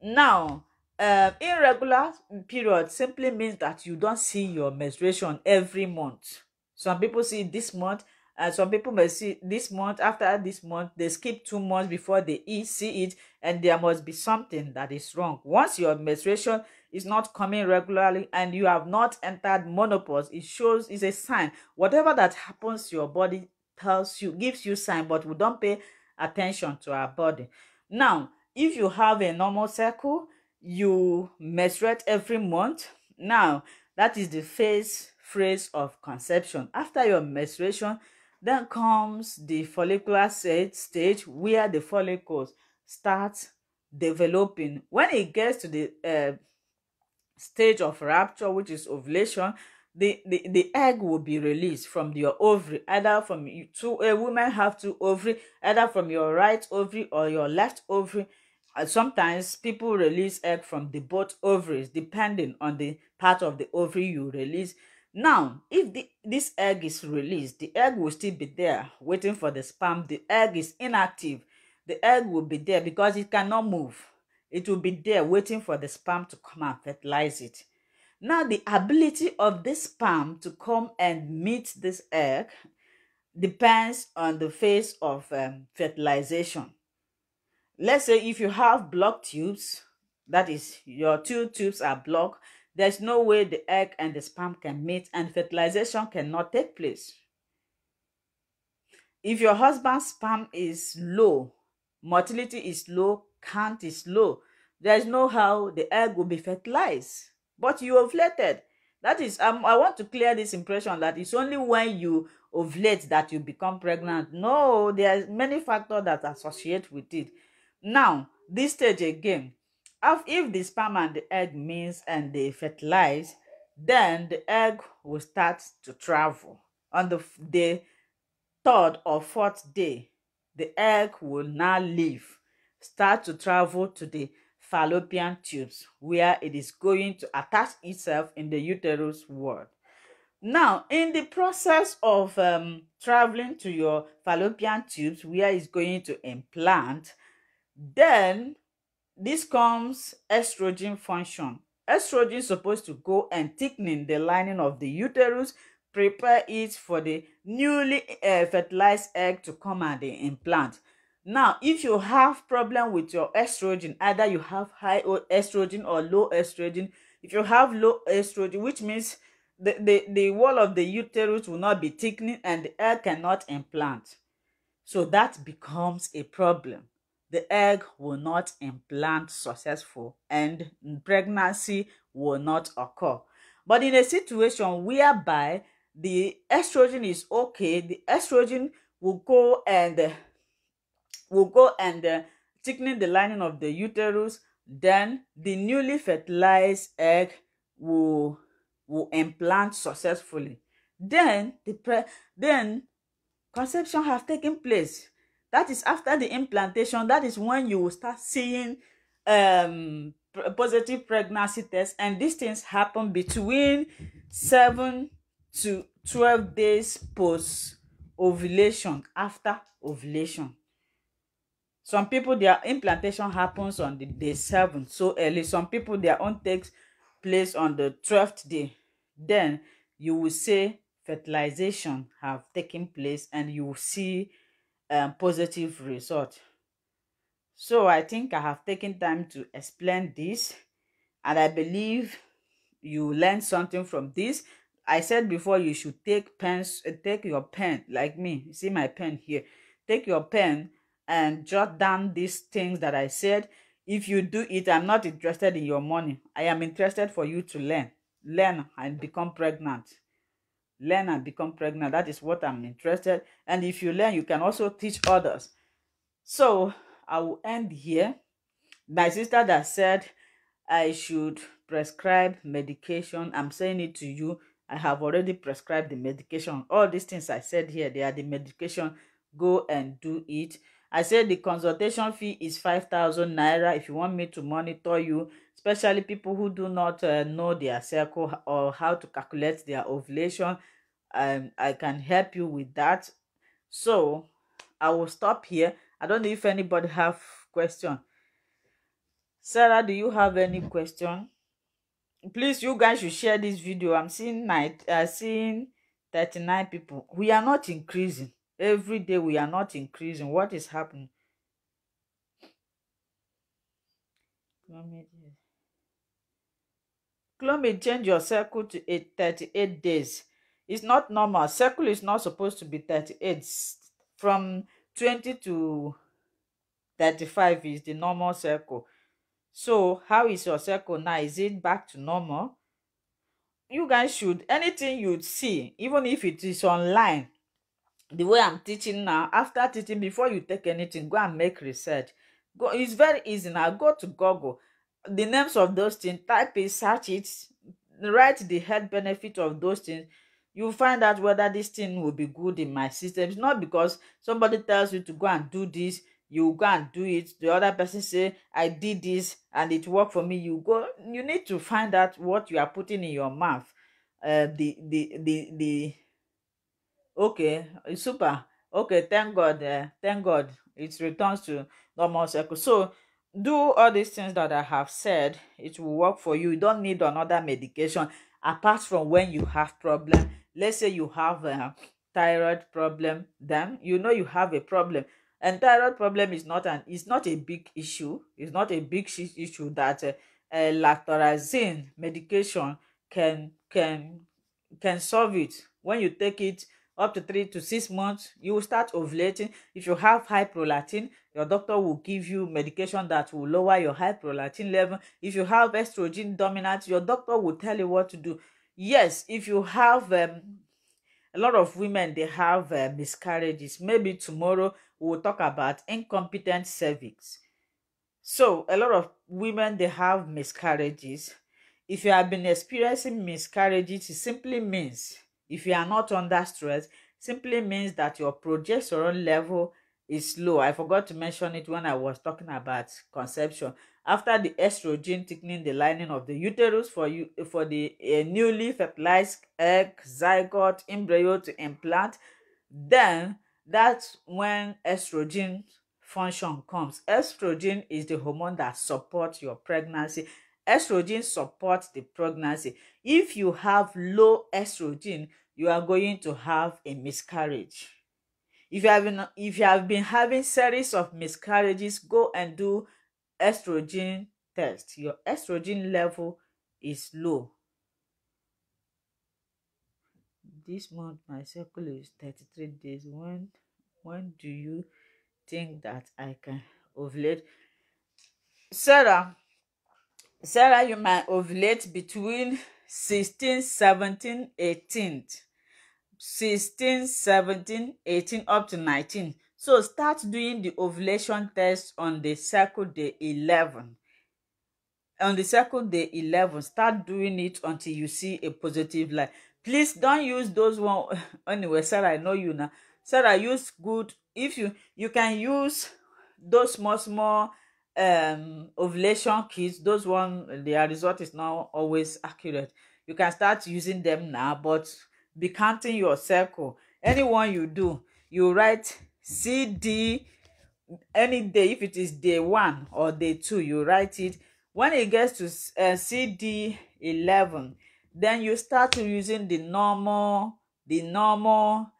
Now, uh, irregular period simply means that you don't see your menstruation every month. Some people see this month, and some people may see this month after this month they skip two months before they eat see it and there must be something that is wrong once your menstruation is not coming regularly and you have not entered menopause it shows is a sign whatever that happens your body tells you gives you sign but we don't pay attention to our body now if you have a normal cycle you menstruate every month now that is the phase phrase of conception after your menstruation Then comes the follicular stage where the follicles start developing. When it gets to the uh, stage of rupture, which is ovulation, the, the, the egg will be released from your ovary, either from you two a woman have two ovary, either from your right ovary or your left ovary. And sometimes people release egg from the both ovaries, depending on the part of the ovary you release. Now, if the, this egg is released, the egg will still be there waiting for the sperm. The egg is inactive. The egg will be there because it cannot move. It will be there waiting for the sperm to come and fertilize it. Now, the ability of this sperm to come and meet this egg depends on the phase of um, fertilization. Let's say if you have blocked tubes, that is, your two tubes are blocked, There's no way the egg and the sperm can meet, and fertilization cannot take place. If your husband's sperm is low, motility is low, count is low, there's no how the egg will be fertilized. But you ovulated. That is, um, I want to clear this impression that it's only when you ovulate that you become pregnant. No, there are many factors that associate with it. Now, this stage again, If the sperm and the egg means and they fertilize, then the egg will start to travel. On the third or fourth day, the egg will now leave, start to travel to the fallopian tubes where it is going to attach itself in the uterus wall. Now, in the process of um, traveling to your fallopian tubes where it's going to implant, then This comes estrogen function. Estrogen is supposed to go and thickening the lining of the uterus, prepare it for the newly uh, fertilized egg to come and implant. Now, if you have problem with your estrogen, either you have high estrogen or low estrogen. If you have low estrogen, which means the, the, the wall of the uterus will not be thickening and the egg cannot implant. So that becomes a problem the egg will not implant successful and pregnancy will not occur. But in a situation whereby the estrogen is okay, the estrogen will go and will go and uh, thickening the lining of the uterus, then the newly fertilized egg will will implant successfully. Then the pre- then conception has taken place That is after the implantation. That is when you start seeing um, positive pregnancy tests. And these things happen between 7 to 12 days post ovulation, after ovulation. Some people, their implantation happens on the day 7, so early. Some people, their own takes place on the 12th day. Then you will say fertilization have taken place and you will see um, positive result. So I think I have taken time to explain this and I believe you learned something from this. I said before you should take pens, take your pen like me. see my pen here. Take your pen and jot down these things that I said. If you do it, I'm not interested in your money. I am interested for you to learn, learn and become pregnant learn and become pregnant. That is what I'm interested. And if you learn, you can also teach others. So I will end here. My sister that said I should prescribe medication. I'm saying it to you. I have already prescribed the medication. All these things I said here, they are the medication. Go and do it. I said the consultation fee is 5,000 naira. If you want me to monitor you, especially people who do not uh, know their cycle or how to calculate their ovulation. Um, I can help you with that. So I will stop here. I don't know if anybody have question. Sarah, do you have any question? Please, you guys should share this video. I'm seeing night. Uh, seeing 39 people. We are not increasing. Every day we are not increasing. What is happening? Clomid change your cycle to a 38 days. It's not normal. Cycle is not supposed to be 38. From 20 to 35 is the normal cycle. So how is your cycle now? Is it back to normal? You guys should, anything you see, even if it is online, the way I'm teaching now, after teaching, before you take anything, go and make research. Go, it's very easy now. Go to Google the names of those things type it search it write the health benefit of those things you find out whether this thing will be good in my system it's not because somebody tells you to go and do this you go and do it the other person say i did this and it worked for me you go you need to find out what you are putting in your mouth uh, the the the the okay super okay thank god uh, thank god it returns to normal circle so do all these things that i have said it will work for you you don't need another medication apart from when you have problem let's say you have a thyroid problem then you know you have a problem and thyroid problem is not an it's not a big issue it's not a big issue that uh, uh, lactorazine medication can can can solve it when you take it up to three to six months you will start ovulating if you have high prolactin your doctor will give you medication that will lower your high prolactin level if you have estrogen dominant your doctor will tell you what to do yes if you have um, a lot of women they have uh, miscarriages maybe tomorrow we'll talk about incompetent cervix so a lot of women they have miscarriages if you have been experiencing miscarriages it simply means If you are not under stress, simply means that your progesterone level is low. I forgot to mention it when I was talking about conception. After the estrogen thickening the lining of the uterus for you for the uh, newly fertilized egg, zygote, embryo to implant, then that's when estrogen function comes. Estrogen is the hormone that supports your pregnancy. Estrogen supports the pregnancy. If you have low estrogen, you are going to have a miscarriage. If you have been, if you have been having series of miscarriages, go and do estrogen test. Your estrogen level is low. This month my cycle is 33 days. When when do you think that I can ovulate? Sarah, sarah you might ovulate between sixteen seventeen eighteen sixteen seventeen eighteen up to nineteen so start doing the ovulation test on the cycle day eleven on the cycle day eleven start doing it until you see a positive light please don't use those one anyway sarah i know you now sarah use good if you you can use those small small um, ovulation kits those one their result is not always accurate you can start using them now but be counting your circle anyone you do you write C D, any day if it is day one or day two you write it when it gets to uh, D eleven, then you start using the normal the normal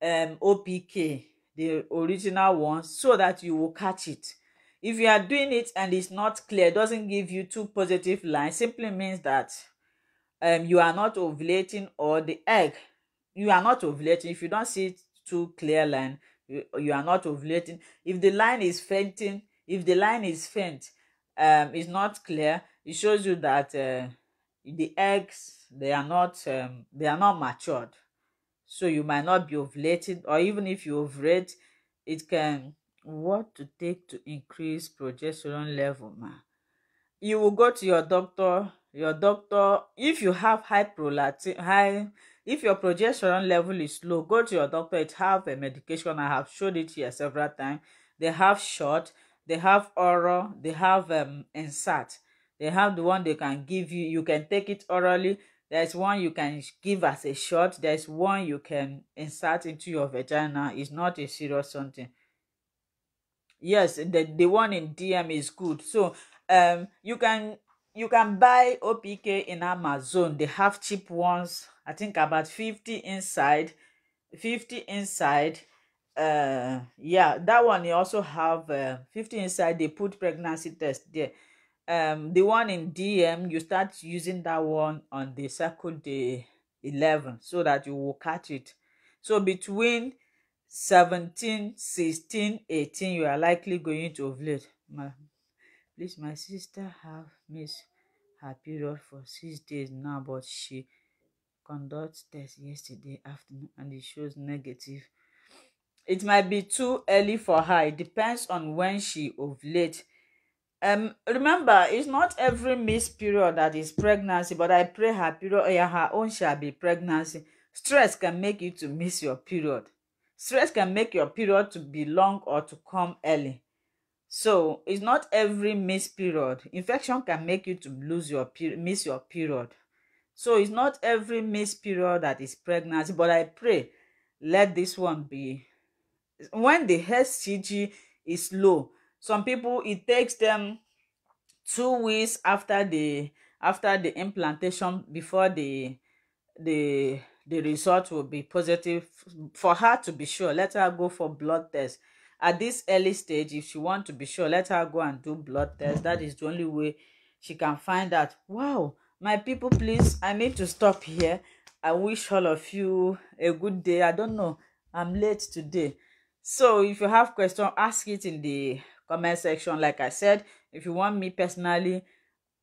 um, opk the original one so that you will catch it if you are doing it and it's not clear doesn't give you two positive lines simply means that um, you are not ovulating or the egg you are not ovulating if you don't see two clear line you, you are not ovulating if the line is fainting if the line is faint um it's not clear it shows you that uh, the eggs they are not um, they are not matured so you might not be ovulating or even if you ovulate it can what to take to increase progesterone level ma you will go to your doctor your doctor if you have high prolactin high if your progesterone level is low go to your doctor it have a medication i have showed it here several times they have short they have oral they have um, insert they have the one they can give you you can take it orally there's one you can give as a shot there's one you can insert into your vagina it's not a serious something yes the the one in dm is good so um you can you can buy opk in amazon they have cheap ones i think about 50 inside 50 inside uh yeah that one you also have uh, 50 inside they put pregnancy test there um the one in dm you start using that one on the second day 11 so that you will catch it so between seventeen sixteen eighteen you are likely going to ovulate my please my sister have missed her period for six days now but she conduct test yesterday afternoon and it shows negative it might be too early for her it depends on when she ovulates. um remember it's not every missed period that is pregnancy but i pray her period yeah, her own shall be pregnancy stress can make you to miss your period stress can make your period to be long or to come early so it's not every missed period infection can make you to lose your miss your period so it's not every missed period that is pregnancy but i pray let this one be when the hcg is low some people it takes them two weeks after the after the implantation before the the the result will be positive for her to be sure let her go for blood test at this early stage if she want to be sure let her go and do blood test that is the only way she can find out wow my people please i need to stop here i wish all of you a good day i don't know i'm late today so if you have question ask it in the comment section like i said if you want me personally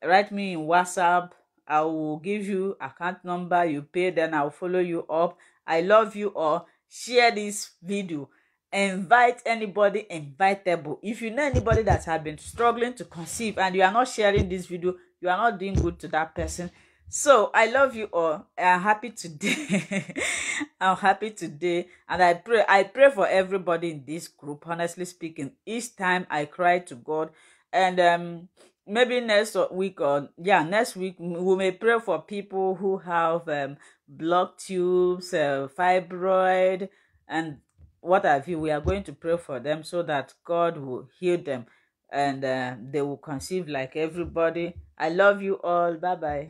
write me in whatsapp I will give you account number you pay then I will follow you up I love you all share this video invite anybody invitable if you know anybody that has been struggling to conceive and you are not sharing this video you are not doing good to that person so I love you all I'm happy today I'm happy today and I pray I pray for everybody in this group honestly speaking each time I cry to God and um maybe next week or yeah next week we may pray for people who have um, blocked tubes uh, fibroid and what have you we are going to pray for them so that god will heal them and uh, they will conceive like everybody i love you all bye bye